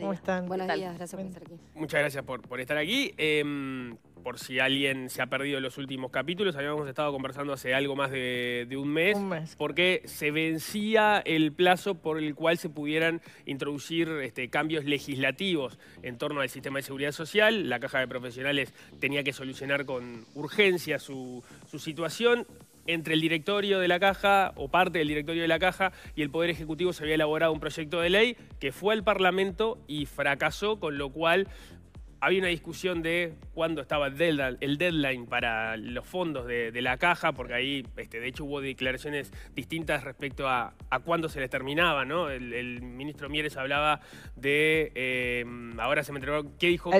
¿Cómo están? Buenos días, gracias por estar aquí. Muchas gracias por, por estar aquí. Em, por si alguien se ha perdido los últimos capítulos, habíamos estado conversando hace algo más de, un, mes, porque se vencía el plazo por el cual se pudieran introducir este, cambios legislativos en torno al sistema de seguridad social. La Caja de Profesionales tenía que solucionar con urgencia su, su situación entre el directorio de la caja o parte del directorio de la caja y el Poder Ejecutivo se había elaborado un proyecto de ley que fue al Parlamento y fracasó, con lo cual había una discusión de cuándo estaba el deadline, para los fondos de, la caja, porque ahí, este, de hecho, hubo declaraciones distintas respecto a, cuándo se les terminaba, ¿no? El, ministro Mieres hablaba de, eh, ahora se me entregó, ¿qué dijo?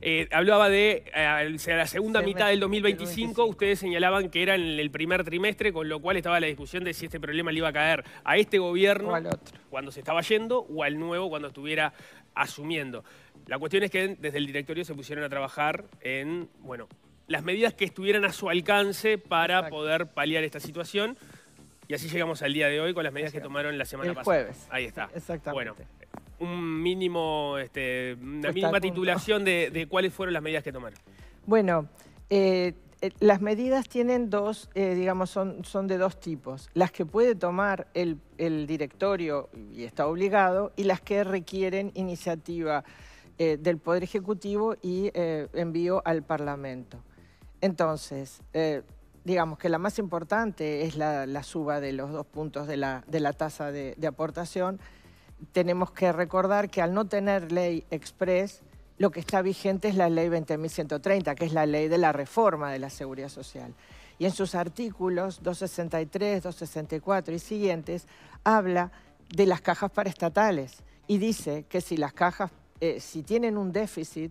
Eh, hablaba de eh, la segunda mitad del 2025, ustedes señalaban que era en el primer trimestre, con lo cual estaba la discusión de si este problema le iba a caer a este gobierno cuando se estaba yendo o al nuevo cuando estuviera asumiendo. La cuestión es que desde el directorio se pusieron a trabajar en, bueno, las medidas que estuvieran a su alcance para poder paliar esta situación. Y así llegamos al día de hoy con las medidas que tomaron la semana el Jueves. Ahí está. Exactamente. Bueno, un mínimo, este, una mínima titulación de, cuáles fueron las medidas que tomaron. Bueno, eh, eh, las medidas tienen dos, eh, digamos, son, son de dos tipos. Las que puede tomar el, el directorio y está obligado, y las que requieren iniciativa eh, del Poder Ejecutivo y eh, envío al Parlamento. Entonces, eh, digamos que la más importante es la, suba de los dos puntos de la, tasa de, aportación. Tenemos que recordar que al no tener ley express, lo que está vigente es la ley 20.130, que es la ley de la reforma de la seguridad social. Y en sus artículos 263, 264 y siguientes, habla de las cajas paraestatales y dice que si las cajas eh, si tienen un déficit,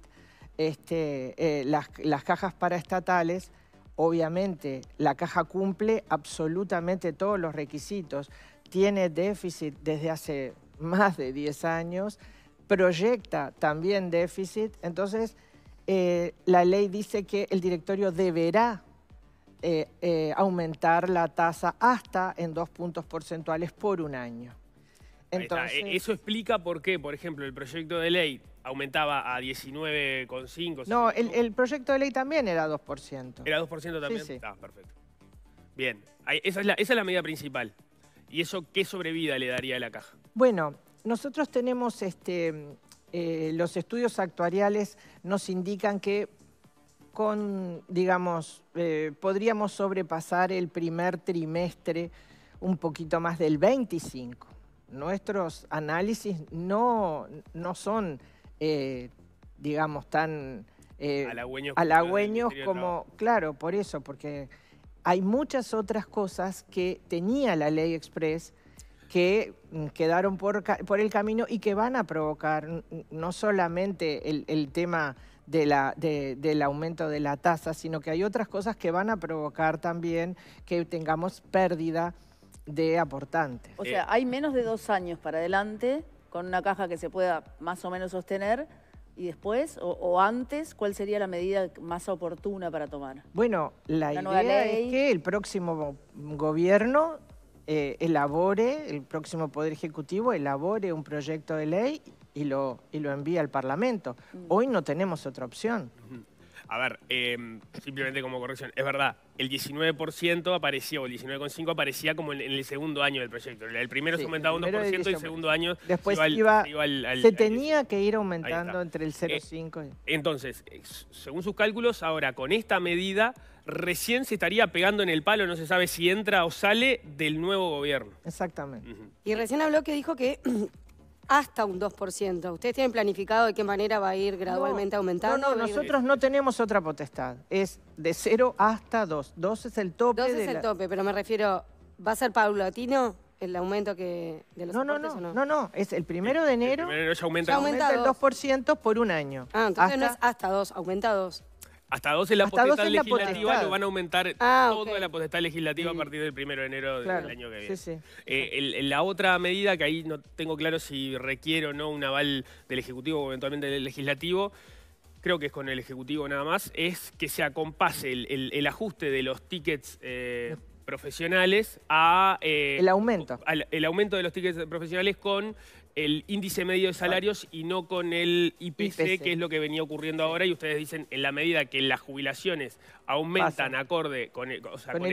este, eh, las, cajas paraestatales, obviamente la caja cumple absolutamente todos los requisitos, tiene déficit desde hace más de 10 años, proyecta también déficit, entonces eh, la ley dice que el directorio deberá aumentar la tasa hasta en dos puntos porcentuales por un año. E-, Entonces... Eso explica por qué, por ejemplo, el proyecto de ley aumentaba a 19,5. No, el, proyecto de ley también era 2%. ¿Era 2% también? Sí, sí. Ah, perfecto. Bien, esa es, la, medida principal. ¿Y eso qué sobrevida le daría a la caja? Bueno, nosotros tenemos este, eh, los estudios actuariales nos indican que con, digamos, eh, podríamos sobrepasar el primer trimestre un poquito más del 25 nuestros análisis no, son, eh, digamos, tan eh, halagüeños, como, claro, por eso, porque hay muchas otras cosas que tenía la ley express que mm, quedaron por, el camino y que van a provocar no solamente el, tema del aumento de la tasa, sino que hay otras cosas que van a provocar también que tengamos pérdida de aportante. O eh, sea, hay menos de dos años para adelante con una caja que se pueda más o menos sostener y después o, antes, ¿cuál sería la medida más oportuna para tomar? Bueno, la, idea es que el próximo gobierno eh, elabore, el próximo Poder Ejecutivo elabore un proyecto de ley y lo, y lo envíe al Parlamento. Mm. Hoy no tenemos otra opción. A ver, em, simplemente como corrección, es verdad, el 19% aparecía, o el 19,5% aparecía como en, el segundo año del proyecto. El primero se aumentaba un 2% y el segundo año Después iba, al, se tenía que ir aumentando entre el 0,5 eh, Entonces, eh, según sus cálculos, ahora con esta medida recién se estaría pegando en el palo, no se sabe si entra o sale del nuevo gobierno. Exactamente. Y recién habló que dijo que hasta un 2%. ¿Ustedes tienen planificado de qué manera va a ir gradualmente aumentando? No, no, nosotros no tenemos otra potestad. Es de 0 hasta 2. 2 es el tope. 2 es el tope, pero me refiero, ¿va a ser paulatino? el aumento que de los no, no, no, no, no, no, es el primero de enero. El primero enero aumenta, aumenta, el 2% por un año. Ah, entonces no es hasta 2, aumenta 2. Hasta 12 la potestad legislativa, lo van a aumentar ah, toda la potestad legislativa a partir del primero de enero del año que viene. Eh, la otra medida, que ahí no tengo claro si requiere o no un aval del Ejecutivo o eventualmente del Legislativo, creo que es con el Ejecutivo nada más, es que se acompase el, ajuste de los tickets eh, profesionales a... Eh, el aumento. el aumento de los tickets profesionales con el índice medio de salarios y no con el IPC, que es lo que venía ocurriendo ahora. Y ustedes dicen, en la medida que las jubilaciones aumentan acorde con el,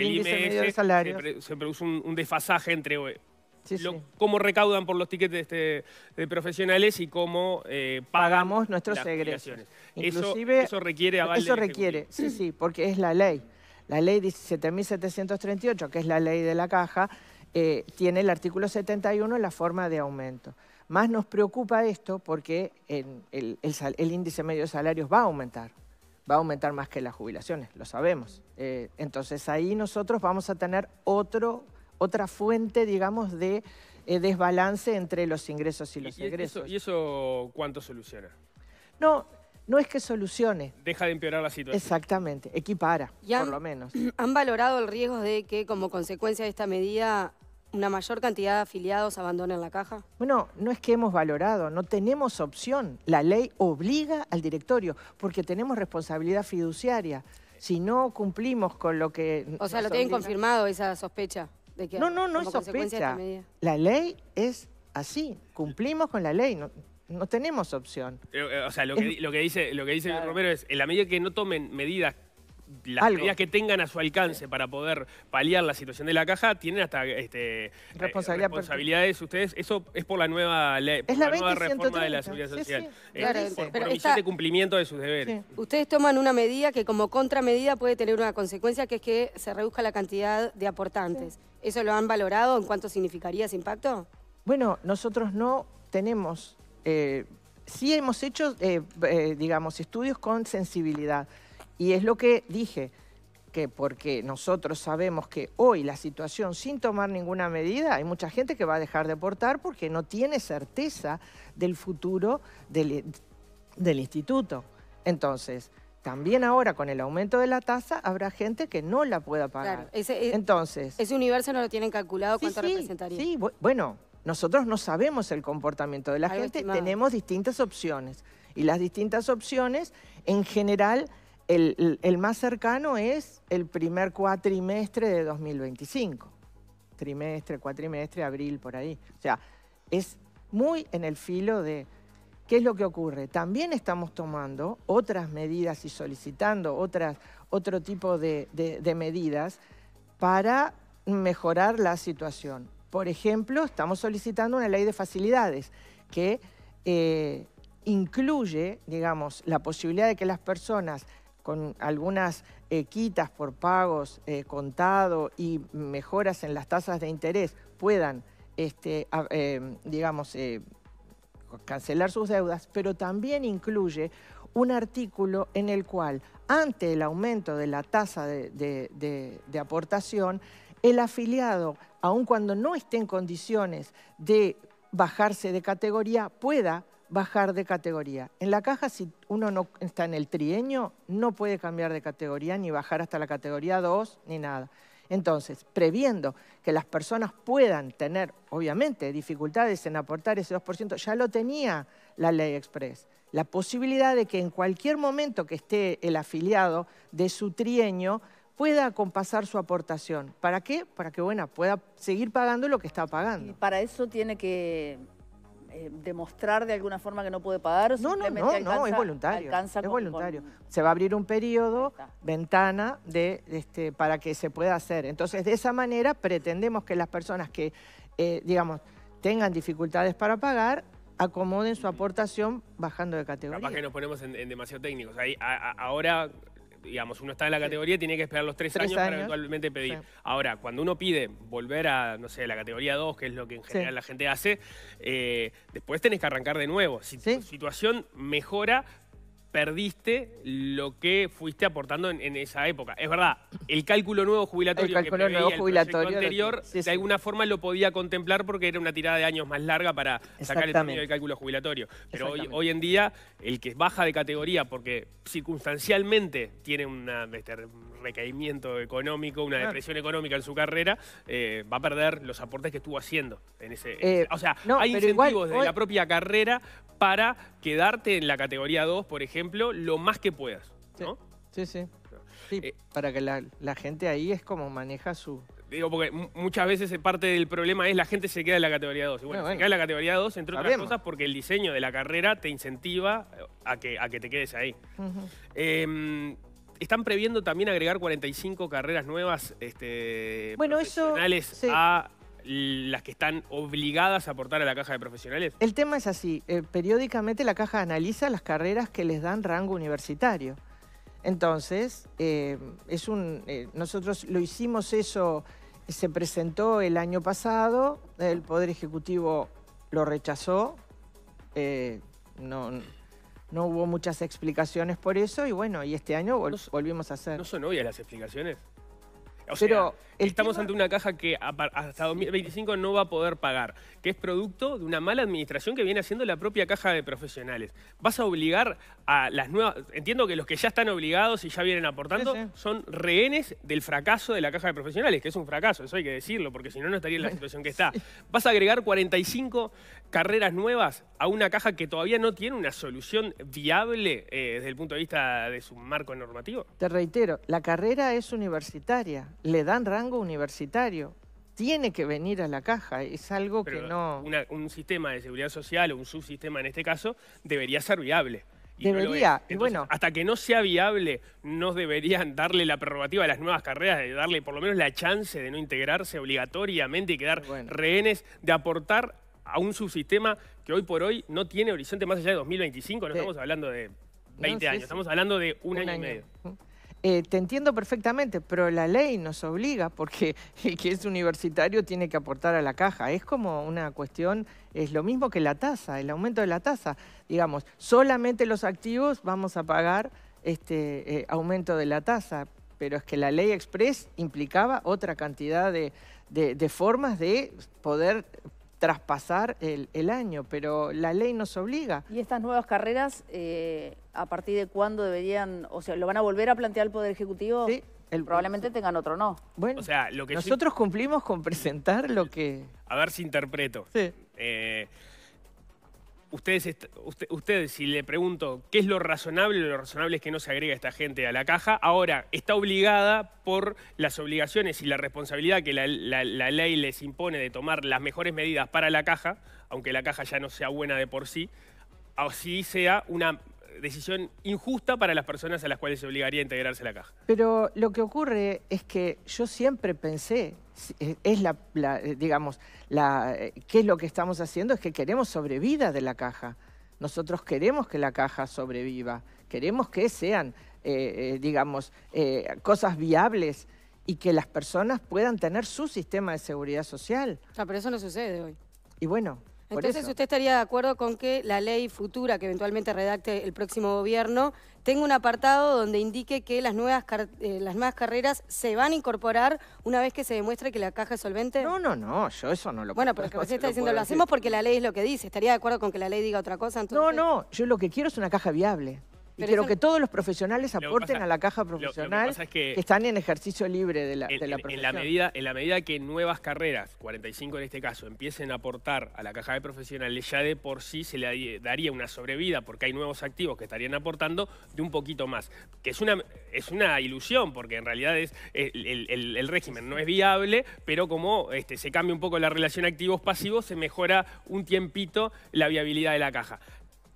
índice de salarios. Se, produce un, desfasaje entre eh, cómo recaudan por los tickets este, de, profesionales y cómo eh, pagamos nuestros egresos. eso, requiere aval Eso este requiere, sí, sí, porque es la ley. La ley 17.738, que es la ley de la caja, eh, tiene el artículo 71 la forma de aumento. Más nos preocupa esto porque el, índice medio de salarios va a aumentar, va a aumentar más que las jubilaciones, lo sabemos. Eh, entonces ahí nosotros vamos a tener otro, otra fuente, digamos, de eh, desbalance entre los ingresos y los ingresos ¿Y eso cuánto soluciona? No, no es que solucione. Deja de empeorar la situación. Exactamente, equipara, por lo menos. ¿Han valorado el riesgo de que como consecuencia de esta medida una mayor cantidad de afiliados abandonen la caja? Bueno, no es que hemos valorado, no tenemos opción. La ley obliga al directorio porque tenemos responsabilidad fiduciaria. Si no cumplimos con lo que... O sea, lo tienen confirmado esa sospecha. De que no, no, no es sospecha. La ley es así, cumplimos con la ley no tenemos opción. Eh, o sea, lo que, dice, lo que dice Romero es, en la medida que no tomen medidas las medidas que tengan a su alcance para poder paliar la situación de la caja tienen hasta este, eh, responsabilidades ustedes. Eso es por la nueva ley, la, nueva reforma de la seguridad social. por, de cumplimiento de sus deberes. Ustedes toman una medida que como contramedida puede tener una consecuencia que es que se reduzca la cantidad de aportantes. ¿Eso lo han valorado en cuánto significaría ese impacto? Bueno, nosotros no tenemos eh, sí hemos hecho, eh, eh, digamos, estudios con sensibilidad. Y es lo que dije, que porque nosotros sabemos que hoy la situación, sin tomar ninguna medida, hay mucha gente que va a dejar de aportar porque no tiene certeza del futuro del, instituto. Entonces, también ahora con el aumento de la tasa habrá gente que no la pueda pagar. Claro, ese, Entonces, ese universo no lo tienen calculado cuánto representaría. Sí, bueno, nosotros no sabemos el comportamiento de la gente, tenemos distintas opciones. Y las distintas opciones, en general, el, más cercano es el primer cuatrimestre de 2025. Trimestre, cuatrimestre, abril, por ahí. O sea, es muy en el filo de qué es lo que ocurre. También estamos tomando otras medidas y solicitando otras, otro tipo de medidas para mejorar la situación. Por ejemplo, estamos solicitando una ley de facilidades que eh, incluye, digamos, la posibilidad de que las personas con algunas eh, quitas por pagos eh, contado y mejoras en las tasas de interés puedan, este, digamos, cancelar sus deudas, pero también incluye un artículo en el cual, ante el aumento de la tasa de aportación, el afiliado aun cuando no esté en condiciones de bajarse de categoría, pueda bajar de categoría. En la caja, si uno no está en el trienio, no puede cambiar de categoría ni bajar hasta la categoría 2 ni nada. Entonces, previendo que las personas puedan tener, obviamente, dificultades en aportar ese 2%, ya lo tenía la ley express. La posibilidad de que en cualquier momento que esté el afiliado de su trienio pueda compasar su aportación. ¿Para qué? Para que Buena pueda seguir pagando lo que está pagando. Y para eso tiene que eh, demostrar de alguna forma que no puede pagar. No, no, no, no, es voluntario. Con, voluntario. Se va a abrir un periodo, ventana, de, este, para que se pueda hacer. Entonces, de esa manera pretendemos que las personas que, eh, digamos, tengan dificultades para pagar, acomoden su aportación bajando de categoría. Capaz que nos ponemos en, demasiado técnicos. Ahí, ahora digamos, uno está en la categoría, tiene que esperar los tres, años, para eventualmente pedir. Ahora, cuando uno pide volver a, no sé, la categoría 2, que es lo que en general la gente hace, eh, después tenés que arrancar de nuevo. Si tu situación mejora, perdiste lo que fuiste aportando en, esa época. Es verdad, el cálculo nuevo jubilatorio el cálculo nuevo el jubilatorio anterior, de alguna forma lo podía contemplar porque era una tirada de años más larga para sacar el término del cálculo jubilatorio. Pero hoy, en día, el que baja de categoría porque circunstancialmente tiene un este, recaimiento económico, una ah. depresión económica en su carrera, eh, va a perder los aportes que estuvo haciendo. En ese, eh, o sea, hay incentivos de la propia carrera para quedarte en la categoría 2, por ejemplo, lo más que puedas. ¿no? Sí, sí. Eh, para que la, gente ahí es como maneja su... Digo, porque muchas veces parte del problema es la gente se queda en la categoría 2. Y bueno, ah, se queda en la categoría 2, entre otras cosas, porque el diseño de la carrera te incentiva eh, a que, a que te quedes ahí. Em, están previendo también agregar 45 carreras nuevas este, bueno, eso, a las que están obligadas a aportar a la caja de profesionales? El tema es así, eh, periódicamente la caja analiza las carreras que les dan rango universitario. Entonces, eh, es un, eh, nosotros lo hicimos eso, se presentó el año pasado, el Poder Ejecutivo lo rechazó, no, hubo muchas explicaciones por eso y bueno, y este año volvimos a hacer. ¿No son obvias las explicaciones? O Pero estamos ante una caja que hasta 2025 no va a poder pagar, que es producto de una mala administración que viene haciendo la propia caja de profesionales. Vas a obligar a las nuevas... Entiendo que los que ya están obligados y ya vienen aportando son rehenes del fracaso de la caja de profesionales, que es un fracaso, eso hay que decirlo, porque si no, no estaría en la situación que está. Vas a agregar 45 carreras nuevas a una caja que todavía no tiene una solución viable eh, desde el punto de vista de su marco normativo. Te reitero, la carrera es universitaria le dan rango universitario. Tiene que venir a la caja, es algo que no... un sistema de seguridad social o un subsistema en este caso debería ser viable. debería, y bueno... Hasta que no sea viable, no deberían darle la prerrogativa a las nuevas carreras, de darle por lo menos la chance de no integrarse obligatoriamente y quedar rehenes de aportar a un subsistema que hoy por hoy no tiene horizonte más allá de 2025, no estamos hablando de 20 años, estamos hablando de un, año y medio. Eh, te entiendo perfectamente, pero la ley nos obliga porque el que es universitario tiene que aportar a la caja. Es como una cuestión, es lo mismo que la tasa, el aumento de la tasa. Digamos, solamente los activos vamos a pagar este eh, aumento de la tasa, pero es que la ley express implicaba otra cantidad de, de formas de poder traspasar el, año, pero la ley nos obliga. ¿Y estas nuevas carreras, eh, a partir de cuándo deberían, o sea, lo van a volver a plantear el Poder Ejecutivo? Sí. El, Probablemente tengan otro no. Bueno, o sea, lo que nosotros cumplimos con presentar lo que... A ver si interpreto. Sí. Eh, ustedes, ustedes, si le pregunto qué es lo razonable, lo razonable es que no se agrega esta gente a la caja. Ahora, está obligada por las obligaciones y la responsabilidad que la, la ley les impone de tomar las mejores medidas para la caja, aunque la caja ya no sea buena de por sí, así sea una decisión injusta para las personas a las cuales se obligaría a integrarse la caja. Pero lo que ocurre es que yo siempre pensé, eh, es la, eh, digamos, la, eh, qué es lo que estamos haciendo, es que queremos sobrevida de la caja. Nosotros queremos que la caja sobreviva, queremos que sean, digamos, cosas viables y que las personas puedan tener su sistema de seguridad social. sea, ah, pero eso no sucede hoy. Y bueno, entonces, ¿usted estaría de acuerdo con que la ley futura que eventualmente redacte el próximo gobierno tenga un apartado donde indique que las nuevas, eh, las carreras se van a incorporar una vez que se demuestre que la caja es solvente? No, no, no, yo eso no lo Bueno, pero usted está diciendo, lo, hacemos porque la ley es lo que dice. ¿Estaría de acuerdo con que la ley diga otra cosa? No, no, yo lo que quiero es una caja viable. Pero que todos los profesionales aporten a la caja profesional que, están en ejercicio libre de la, En la, medida, que nuevas carreras, 45 en este caso, empiecen a aportar a la caja de profesionales, ya de por sí se le daría una sobrevida porque hay nuevos activos que estarían aportando de un poquito más. Que es una, ilusión porque en realidad es eh, el, régimen no es viable, pero como este, se cambia un poco la relación activos-pasivos, se mejora un tiempito la viabilidad de la caja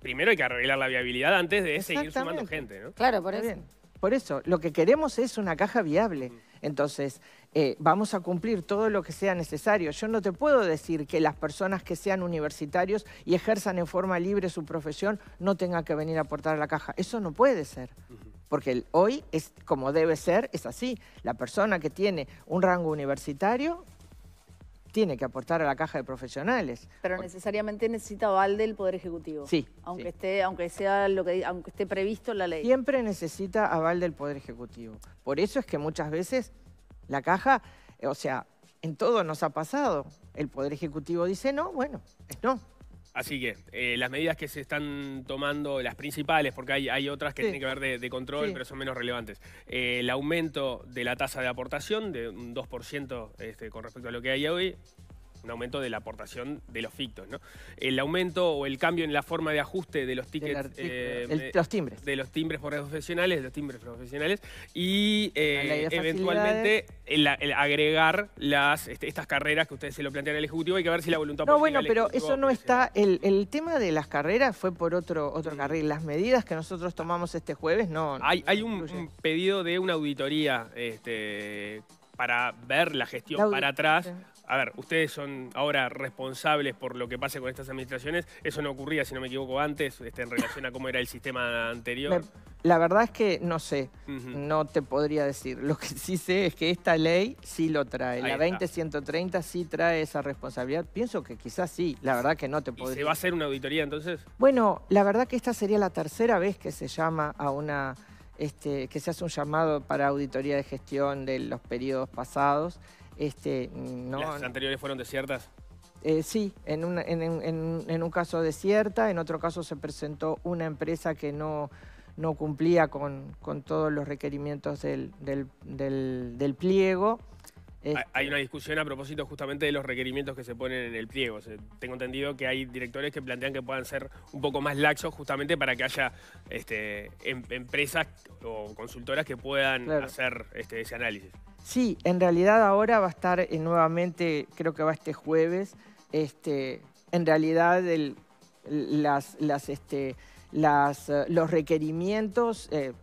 primero hay que arreglar la viabilidad antes de seguir sumando gente, ¿no? Claro, por eso. Por eso, lo que queremos es una caja viable. Mm. Entonces, eh, vamos a cumplir todo lo que sea necesario. Yo no te puedo decir que las personas que sean universitarios y ejerzan en forma libre su profesión no tengan que venir a aportar a la caja. Eso no puede ser. Porque hoy, es como debe ser, es así. La persona que tiene un rango universitario tiene que aportar a la caja de profesionales. Pero necesariamente necesita aval del Poder Ejecutivo. Sí. Aunque esté, aunque sea lo que aunque esté previsto en la ley. Siempre necesita aval del Poder Ejecutivo. Por eso es que muchas veces la caja, eh, o sea, en todo nos ha pasado. El Poder Ejecutivo dice no, bueno, es no. Así que eh, las medidas que se están tomando, las principales, porque hay, otras que tienen que ver de, control, pero son menos relevantes. Eh, el aumento de la tasa de aportación de un 2% este, con respecto a lo que hay hoy, un aumento de la aportación de los fictos. ¿no? El aumento o el cambio en la forma de ajuste de los tickets. Eh, los timbres. De los timbres profesionales, de los timbres profesionales. Y eh, eventualmente el, agregar las, este, estas carreras que ustedes se lo plantean al Ejecutivo. Hay que ver si la voluntad No, bueno, pero eso no está. El, tema de las carreras fue por otro, otro mm. carril. Las medidas que nosotros tomamos este jueves no. Hay, un, pedido de una auditoría. Este, para ver la gestión para atrás a ver, ustedes son ahora responsables por lo que pase con estas administraciones. Eso no ocurría, si no me equivoco, antes, este, en relación a cómo era el sistema anterior. la verdad es que no sé, no te podría decir. Lo que sí sé es que esta ley sí lo trae. la 20130 sí trae esa responsabilidad. Pienso que quizás sí, la verdad que no te podría. ¿Y ¿Se va a hacer una auditoría entonces? Bueno, la verdad que esta sería la tercera vez que se llama a una. Este, que se hace un llamado para auditoría de gestión de los periodos pasados. Este, ¿Las anteriores fueron desiertas? Eh, sí, en un, caso desierta, en otro caso se presentó una empresa que no, no cumplía con, todos los requerimientos del, pliego. Este, hay una discusión a propósito justamente de los requerimientos que se ponen en el pliego. tengo entendido que hay directores que plantean que puedan ser un poco más laxos justamente para que haya este, em, empresas o consultoras que puedan hacer ese análisis. Sí, en realidad ahora va a estar eh, nuevamente, creo que va este jueves, este, en realidad las, las, este, las, eh, los requerimientos... Eh,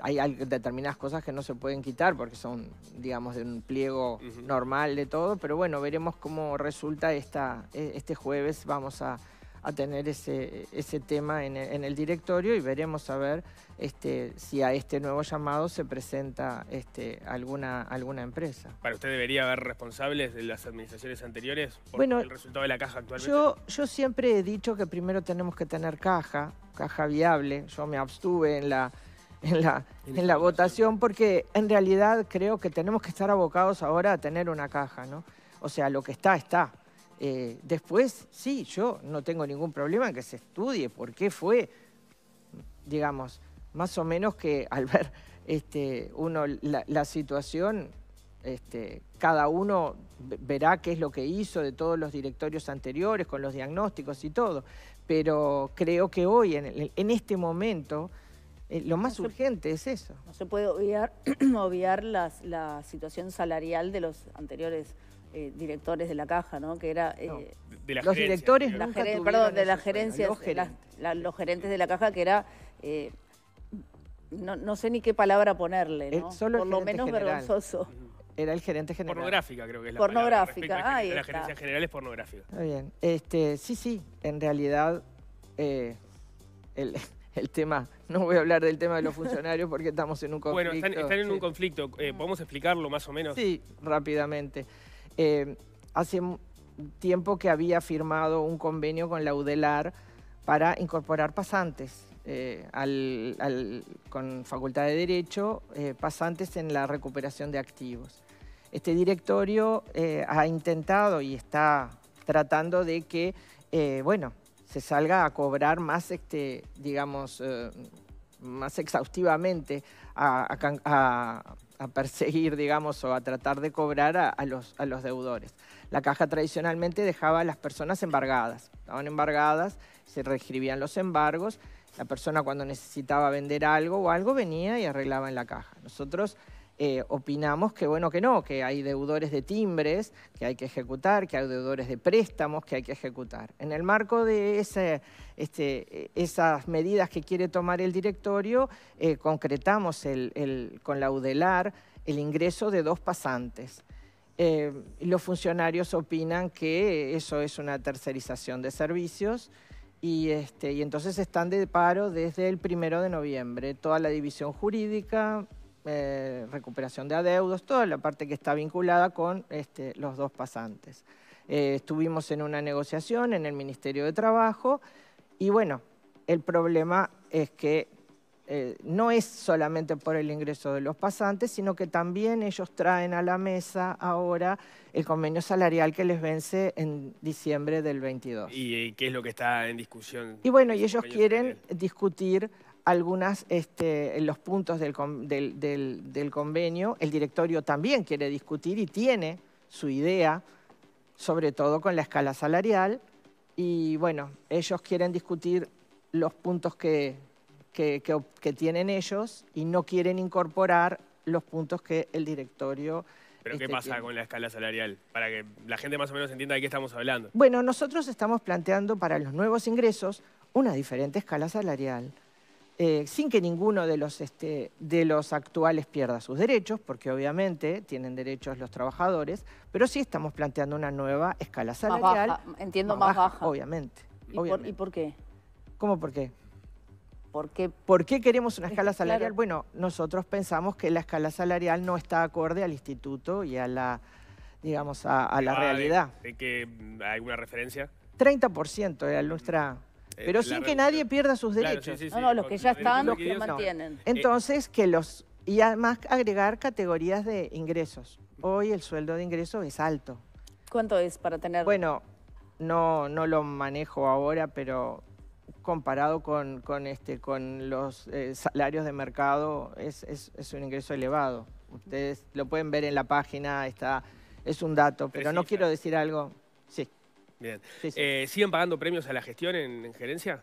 hay determinadas cosas que no se pueden quitar porque son, digamos, de un pliego normal de todo, pero bueno, veremos cómo resulta esta, e, este jueves. Vamos a, a tener ese, ese tema en el, directorio y veremos a ver este, si a este nuevo llamado se presenta este, alguna, alguna empresa. ¿Para usted debería haber responsables de las administraciones anteriores por bueno, el resultado de la caja actualmente? Yo, yo siempre he dicho que primero tenemos que tener caja, caja viable. Yo me abstuve en la, la, en la votación porque en realidad creo que tenemos que estar abocados ahora a tener una caja, ¿no? O sea, lo que está, está. Eh, después, sí, yo no tengo ningún problema en que se estudie por qué fue, digamos, más o menos que al ver este, la, situación, este, cada uno verá qué es lo que hizo de todos los directorios anteriores, con los diagnósticos y todo. Pero creo que hoy, en, este momento, eh, lo más urgente es eso. No se puede obviar, obviar la situación salarial de los anteriores eh, directores de la caja, ¿no? Que era... Eh, los directores, la perdón, de La, gerencia... los gerentes de la caja, que era... Eh, no, sé ni qué palabra ponerle, ¿no? Solo Por lo menos vergonzoso. Era el gerente general. Pornográfica, creo que es la Pornográfica, palabra, La gerencia general es pornográfica. Está bien. Este, sí, sí, en realidad el, tema no voy a hablar del tema de los funcionarios porque estamos en un conflicto. Bueno, están, en un conflicto. ¿Podemos explicarlo más o menos? Sí, rápidamente. Eh, hace tiempo que había firmado un convenio con la UDELAR para incorporar pasantes eh, con Facultad de Derecho, eh, pasantes en la recuperación de activos. Este directorio ha intentado y está tratando de que, bueno, se salga a cobrar más, este, digamos, más exhaustivamente a a perseguir, digamos, o a tratar de cobrar a, los, a los deudores. La caja tradicionalmente dejaba a las personas embargadas, estaban embargadas, se reescribían los embargos, la persona cuando necesitaba vender algo o algo venía y arreglaba en la caja. Nosotros eh, opinamos que bueno que no, que hay deudores de timbres que hay que ejecutar, que hay deudores de préstamos que hay que ejecutar. En el marco de ese, este, esas medidas que quiere tomar el directorio, eh, concretamos el, con la UDELAR el ingreso de dos pasantes. Eh, los funcionarios opinan que eso es una tercerización de servicios y, este, y entonces están de paro desde el primero de noviembre. Toda la división jurídica, eh, recuperación de adeudos, toda la parte que está vinculada con este, los dos pasantes. Eh, estuvimos en una negociación en el Ministerio de Trabajo y bueno, el problema es que eh, no es solamente por el ingreso de los pasantes, sino que también ellos traen a la mesa ahora el convenio salarial que les vence en diciembre del 22. ¿Y, qué es lo que está en discusión? Y bueno, y ellos quieren discutir algunos este, los puntos del, convenio. El directorio también quiere discutir y tiene su idea, sobre todo con la escala salarial. Y bueno, ellos quieren discutir los puntos que, que, tienen ellos y no quieren incorporar los puntos que el directorio... ¿Pero qué este, pasa con la escala salarial? Para que la gente más o menos entienda de qué estamos hablando. Bueno, nosotros estamos planteando para los nuevos ingresos una diferente escala salarial. Eh, sin que ninguno de los, este, de los actuales pierda sus derechos, porque obviamente tienen derechos los trabajadores, pero sí estamos planteando una nueva escala salarial. entiendo más, baja, Obviamente. ¿Y, Por, qué? ¿Cómo por qué? ¿Por qué? ¿Por qué queremos una escala salarial? Bueno, nosotros pensamos que la escala salarial no está acorde al instituto y a la, digamos, a, la ah, realidad. De, ¿Hay alguna referencia? 30% era nuestra eh, pero sin que nadie pierda sus derechos. no, no, los que ya están, los que mantienen. Entonces, que los... Y además agregar categorías de ingresos. Hoy el sueldo de ingreso es alto. ¿Cuánto es para tener...? Bueno, no, no lo manejo ahora, pero comparado con, este, con los eh, salarios de mercado, es, es, un ingreso elevado. Ustedes lo pueden ver en la página, está, es un dato, pero no quiero decir algo. Sí. Bien. Eh, ¿Siguen pagando premios a la gestión en, gerencia?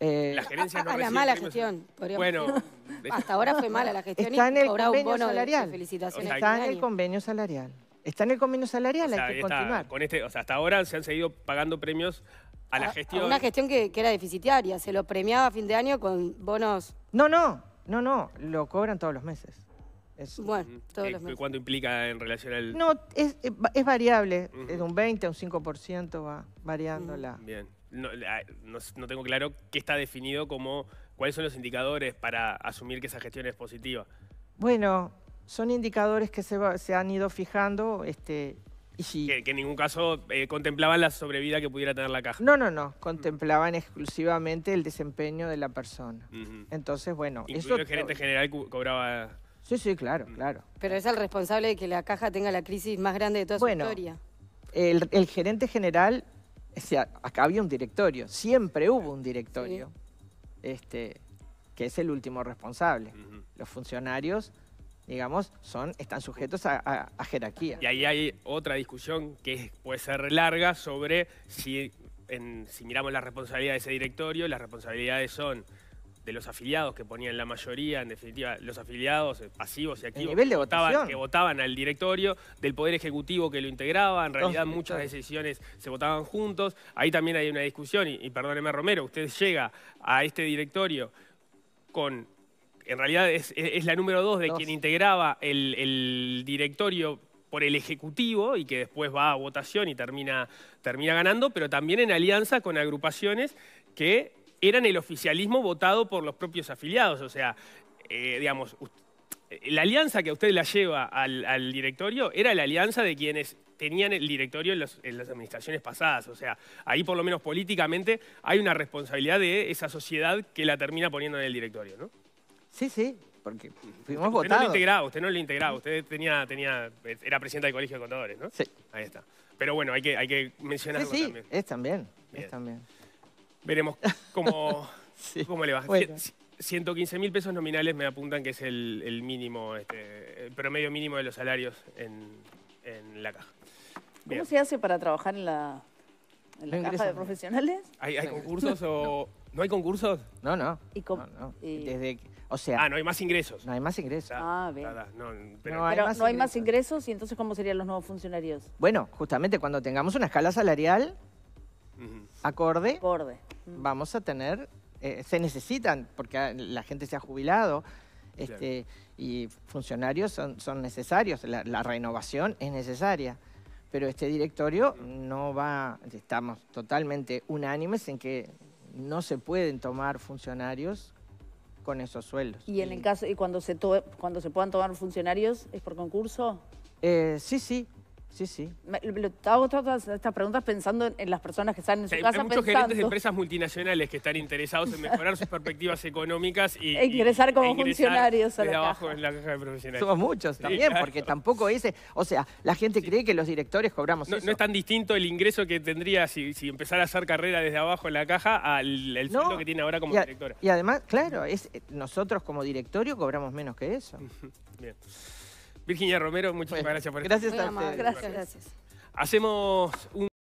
Eh, la gerencia no a mala gestión. Podríamos bueno, hasta ahora fue mala la gestión. Está y en el convenio un bono salarial. está en el este convenio salarial. Está en el convenio salarial, hay que continuar. Con este, o sea, hasta ahora se han seguido pagando premios a la ah, gestión. una gestión que, que, era deficitaria, se lo premiaba a fin de año con bonos. No, no, no, no, lo cobran todos los meses bueno, ¿Cuánto implica en relación al...? No, es, eh, variable, es de un 20 a un 5% va variando la... Bien, no, tengo claro qué está definido como... ¿Cuáles son los indicadores para asumir que esa gestión es positiva? Bueno, son indicadores que se, han ido fijando este, y... Que, en ningún caso eh, contemplaban la sobrevida que pudiera tener la caja. No, no, no. Contemplaban exclusivamente el desempeño de la persona. Entonces, bueno. eso... el gerente general cobraba Sí, sí, claro, mm. claro. Pero es el responsable de que la caja tenga la crisis más grande de toda su historia. El, el gerente general, o sea, acá había un directorio, siempre hubo un directorio, este, que es el último responsable. Los funcionarios digamos, son, están sujetos a, jerarquía. Y ahí hay otra discusión que puede ser larga sobre si, si miramos la responsabilidad de ese directorio, las responsabilidades son de los afiliados que ponían la mayoría, en definitiva, los afiliados eh, pasivos y activos nivel de que, votaban, que, votaban, al directorio, del Poder Ejecutivo que lo integraba, en realidad muchas decisiones se votaban juntos. Ahí también hay una discusión, y, perdóneme Romero, usted llega a este directorio con en realidad es, la número dos de quien integraba el, directorio por el Ejecutivo y que después va a votación y termina, termina ganando, pero también en alianza con agrupaciones que eran el oficialismo votado por los propios afiliados. O sea, eh, digamos, eh, la alianza que a usted la lleva al, directorio era la alianza de quienes tenían el directorio en, las administraciones pasadas. O sea, ahí por lo menos políticamente hay una responsabilidad de esa sociedad que la termina poniendo en el directorio, ¿no? Sí, sí, porque fuimos usted, votados. Usted no lo integraba, usted no lo integraba, usted tenía, tenía, era presidenta del Colegio de Contadores, ¿no? Sí. Ahí está. Pero bueno, hay que, hay que mencionarlo sí, sí, es también, es también. Veremos cómo, le va. 115 mil pesos nominales me apuntan que es el, el mínimo, este, el promedio mínimo de los salarios en, la caja. ¿Cómo se hace para trabajar en la, en caja de profesionales? ¿Hay, concursos o...? No. hay concursos? No, no. ¿Y no, Desde, o sea... Ah, no hay más ingresos. No hay más ingresos. Ah, bien. no, pero, hay no, hay más ingresos y entonces ¿cómo serían los nuevos funcionarios? Bueno, justamente cuando tengamos una escala salarial acorde, mm. vamos a tener, eh, se necesitan, porque ah, la gente se ha jubilado, este, y funcionarios son, son necesarios, la, renovación es necesaria. Pero este directorio no va, estamos totalmente unánimes en que no se pueden tomar funcionarios con esos sueldos. ¿Y en el caso, y cuando se, cuando se puedan tomar funcionarios, es por concurso? Eh, sí, sí, Sí, sí. Me, todas estas preguntas pensando en, las personas que están en su casa. Hay muchos gerentes de empresas multinacionales que están interesados en mejorar sus perspectivas económicas y. E ingresar como funcionarios a abajo en la caja de profesionales. Somos muchos también, porque tampoco ese. O sea, la gente cree que los directores cobramos. No, no es tan distinto el ingreso que tendría si, empezara a hacer carrera desde abajo en la caja al el sueldo que tiene ahora como directora. Y además, claro, es, nosotros como directorio cobramos menos que eso. Bien. Virginia Romero, muchísimas gracias por estar. Gracias a Gracias, gracias. Hacemos un